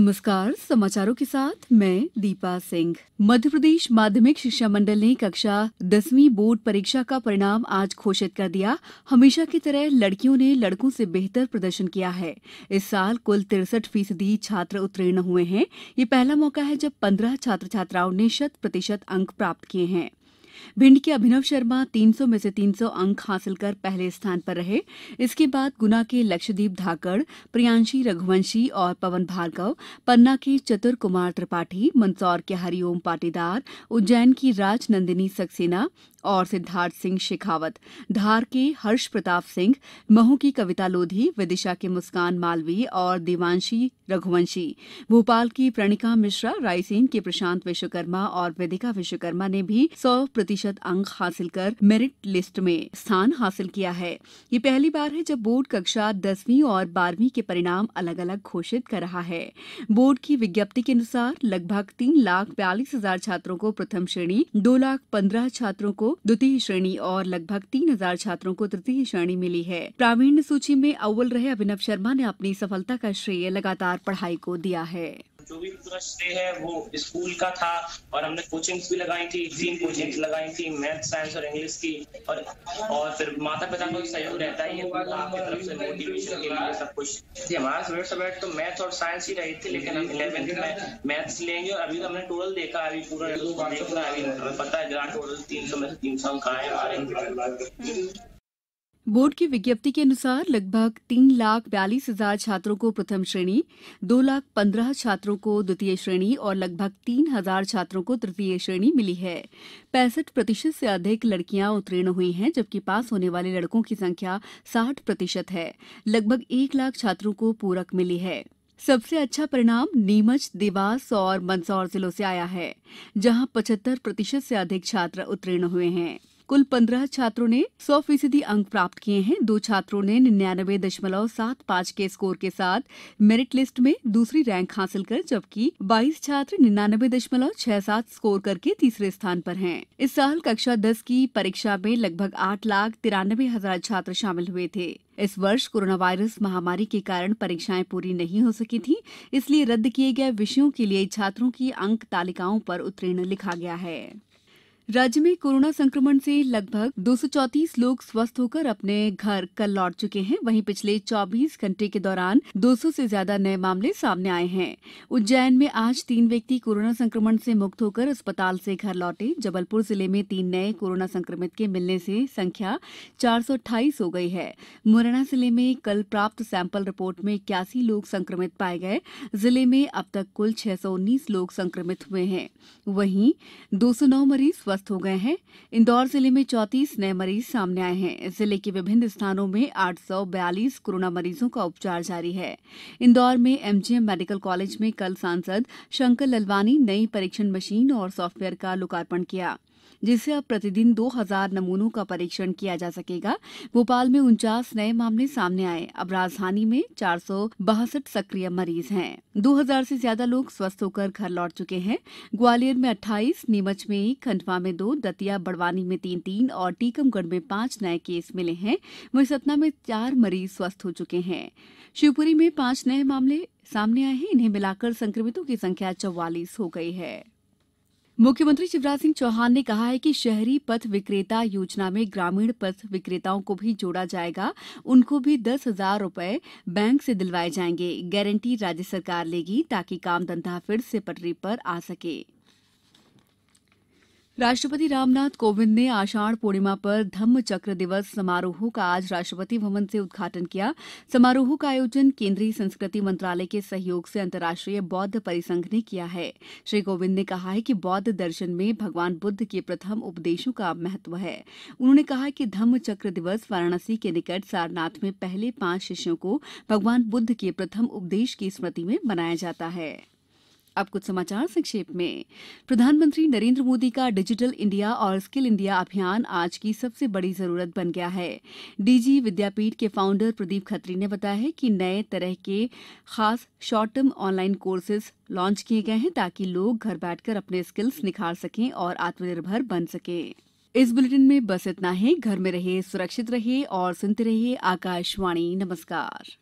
नमस्कार समाचारों के साथ मैं दीपा सिंह मध्य प्रदेश माध्यमिक शिक्षा मंडल ने कक्षा दसवीं बोर्ड परीक्षा का परिणाम आज घोषित कर दिया हमेशा की तरह लड़कियों ने लड़कों से बेहतर प्रदर्शन किया है इस साल कुल तिरसठ फीसदी छात्र उत्तीर्ण हुए हैं ये पहला मौका है जब पंद्रह छात्र छात्राओं ने शत प्रतिशत अंक प्राप्त किए हैं भिंड के अभिनव शर्मा तीन सौ में से तीन सौ अंक हासिल कर पहले स्थान पर रहे इसके बाद गुना के लक्षदीप धाकड़ प्रियांशी रघुवंशी और पवन भार्गव पन्ना के चतुर कुमार त्रिपाठी मंदसौर के हरिओम पाटीदार उज्जैन की राज नंदिनी सक्सेना और सिद्धार्थ सिंह शेखावत धार के हर्ष प्रताप सिंह महू की कविता लोधी विदिशा के मुस्कान मालवीय और देवांशी रघुवंशी भोपाल की प्रणिका मिश्रा रायसेन के प्रशांत विश्वकर्मा और वेदिका विश्वकर्मा ने भी सौ प्रतिशत अंक हासिल कर मेरिट लिस्ट में स्थान हासिल किया है यह पहली बार है जब बोर्ड कक्षा दसवीं और बारहवीं के परिणाम अलग अलग घोषित कर रहा है बोर्ड की विज्ञप्ति के अनुसार लगभग तीन लाख बयालीस हजार छात्रों को प्रथम श्रेणी दो लाख पंद्रह छात्रों को द्वितीय श्रेणी और लगभग तीन हजार छात्रों को तृतीय श्रेणी मिली है प्रावीण्य सूची में अव्वल रहे अभिनव शर्मा ने अपनी सफलता का श्रेय लगातार पढ़ाई को दिया है जो भी पूरा श्रेय है वो स्कूल का था और हमने कोचिंग्स भी लगाई थी तीन कोचिंग्स लगाई थी मैथ साइंस और इंग्लिश की और और फिर माता पिता का सहयोग रहता ही है तो आपकी तरफ से मोटिवेशन के लिए सब कुछ हमारा सब्जेक्ट सब्जेक्ट तो मैथ्स और साइंस ही रही थी लेकिन हम इलेवेंथ में मैथ्स लेंगे और अभी तो हमने टोटल देखा अभी पूरा देखना अभी पता है ग्रांड टोटल तीन सौ में तीन सौ कहाँ है बोर्ड की विज्ञप्ति के अनुसार लगभग तीन लाख बयालीस हजार छात्रों को प्रथम श्रेणी दो लाख पन्द्रह छात्रों को द्वितीय श्रेणी और लगभग तीन हजार छात्रों को तृतीय श्रेणी मिली है पैंसठ प्रतिशत से अधिक लड़कियां उत्तीर्ण हुई हैं जबकि पास होने वाले लड़कों की संख्या साठ प्रतिशत है लगभग एक लाख छात्रों को पूरक मिली है सबसे अच्छा परिणाम नीमच देवास और मंदसौर जिलों से आया है जहां पचहत्तर प्रतिशत से अधिक छात्र उत्तीर्ण हुए हैं कुल पंद्रह छात्रों ने सौ फीसदी अंक प्राप्त किए हैं दो छात्रों ने निन्यानवे दशमलव सात पांच के स्कोर के साथ मेरिट लिस्ट में दूसरी रैंक हासिल कर जबकि बाईस छात्र निन्यानवे दशमलव छह सात स्कोर करके तीसरे स्थान पर हैं इस साल कक्षा दस की परीक्षा में लगभग आठ लाख तिरानबे हजार छात्र शामिल हुए थे इस वर्ष कोरोना वायरस महामारी के कारण परीक्षाएं पूरी नहीं हो सकी थी इसलिए रद्द किए गए विषयों के लिए छात्रों की अंक तालिकाओं पर उत्तीर्ण लिखा गया है राज्य में कोरोना संक्रमण से लगभग दो सौ चौंतीस लोग स्वस्थ होकर अपने घर कल लौट चुके हैं वहीं पिछले 24 घंटे के दौरान 200 से ज्यादा नए मामले सामने आए हैं उज्जैन में आज तीन व्यक्ति कोरोना संक्रमण से मुक्त होकर अस्पताल से घर लौटे जबलपुर जिले में तीन नए कोरोना संक्रमित के मिलने से संख्या चार हो गई है मुरैना जिले में कल प्राप्त सैंपल रिपोर्ट में इक्यासी लोग संक्रमित पाए गए जिले में अब तक कुल छह लोग संक्रमित हुए हैं वहीं दो मरीज स्वस्थ स्वस्थ हो गए हैं इंदौर जिले में चौतीस नए मरीज सामने आए हैं जिले के विभिन्न स्थानों में आठ सौ बयालीस कोरोना मरीजों का उपचार जारी है इंदौर में एमजीएम मेडिकल कॉलेज में कल सांसद शंकर ललवानी नई परीक्षण मशीन और सॉफ्टवेयर का लोकार्पण किया जिससे अब प्रतिदिन दो हजार नमूनों का परीक्षण किया जा सकेगा भोपाल में उनचास नए मामले सामने आए अब राजधानी में चार सौ बासठ सक्रिय मरीज हैं दो हजार से ज्यादा लोग स्वस्थ होकर घर लौट चुके हैं ग्वालियर में अट्ठाईस नीमच में एक खंडवा में दो दतिया बड़वानी में तीन तीन और टीकमगढ़ में पांच नए केस मिले हैं वहीं सतना में चार मरीज स्वस्थ हो चुके हैं शिवपुरी में पांच नए मामले सामने आए हैं इन्हें मिलाकर संक्रमितों की संख्या चौवालीस हो गई है मुख्यमंत्री शिवराज सिंह चौहान ने कहा है कि शहरी पथ विक्रेता योजना में ग्रामीण पथ विक्रेताओं को भी जोड़ा जाएगा उनको भी दस हजार रूपये बैंक से दिलवाए जाएंगे गारंटी राज्य सरकार लेगी ताकि काम धंधा फिर से पटरी पर आ सकें राष्ट्रपति रामनाथ कोविंद ने आषाढ़ पूर्णिमा पर धम्म चक्र दिवस समारोह का आज राष्ट्रपति भवन से उद्घाटन किया समारोह का आयोजन केंद्रीय संस्कृति मंत्रालय के सहयोग से अंतर्राष्ट्रीय बौद्ध परिसंघ ने किया है श्री कोविंद ने कहा है कि बौद्ध दर्शन में भगवान बुद्ध के प्रथम उपदेशों का महत्व है उन्होंने कहा कि धम्म चक्र दिवस वाराणसी के निकट सारनाथ में पहले पांच शिष्यों को भगवान बुद्ध के प्रथम उपदेश की स्मृति में मनाया जाता है अब कुछ समाचार संक्षेप में प्रधानमंत्री नरेंद्र मोदी का डिजिटल इंडिया और स्किल इंडिया अभियान आज की सबसे बड़ी जरूरत बन गया है डीजी विद्यापीठ के फाउंडर प्रदीप खत्री ने बताया कि नए तरह के खास short term online courses launch किए गए हैं ताकि लोग घर बैठकर अपने स्किल्स निखार सकें और आत्मनिर्भर बन सकें इस बुलेटिन में बस इतना ही घर में रहिए सुरक्षित रहिए और सुनते रहिए आकाशवाणी नमस्कार